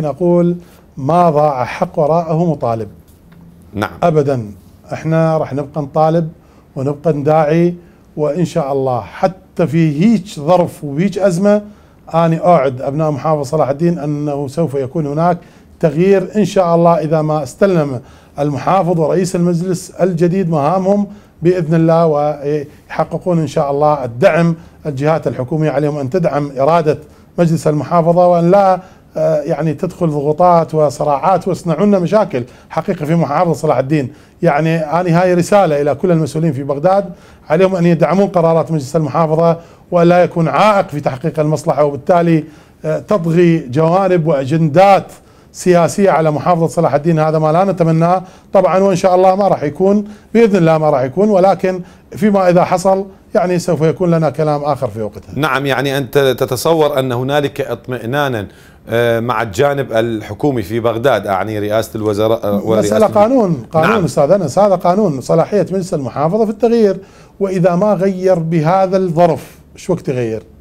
لكن أقول ما ضاع حق وراءه مطالب نعم أبدا احنا راح نبقى نطالب ونبقى نداعي وإن شاء الله حتى في هيج ظرف وهيج أزمة أنا أوعد أبناء محافظة صلاح الدين أنه سوف يكون هناك تغيير إن شاء الله إذا ما استلم المحافظ ورئيس المجلس الجديد مهامهم باذن الله ويحققون ان شاء الله الدعم الجهات الحكوميه عليهم ان تدعم اراده مجلس المحافظه وان لا آه، يعني تدخل ضغوطات وصراعات ويصنعون لنا مشاكل حقيقه في محافظه صلاح الدين، يعني انا هاي رساله الى كل المسؤولين في بغداد عليهم ان يدعمون قرارات مجلس المحافظه ولا يكون عائق في تحقيق المصلحه وبالتالي آه، تطغي جوانب واجندات سياسيه على محافظه صلاح الدين هذا ما لا نتمناه طبعا وان شاء الله ما راح يكون باذن الله ما راح يكون ولكن فيما اذا حصل يعني سوف يكون لنا كلام آخر في وقتها نعم يعني أنت تتصور أن هنالك اطمئنانا آه، مع الجانب الحكومي في بغداد أعني رئاسة الوزراء آه، مسألة قانون قانون نعم. أستاذ أنس هذا قانون صلاحية مجلس المحافظة في التغيير وإذا ما غير بهذا الظرف شو وقت يغير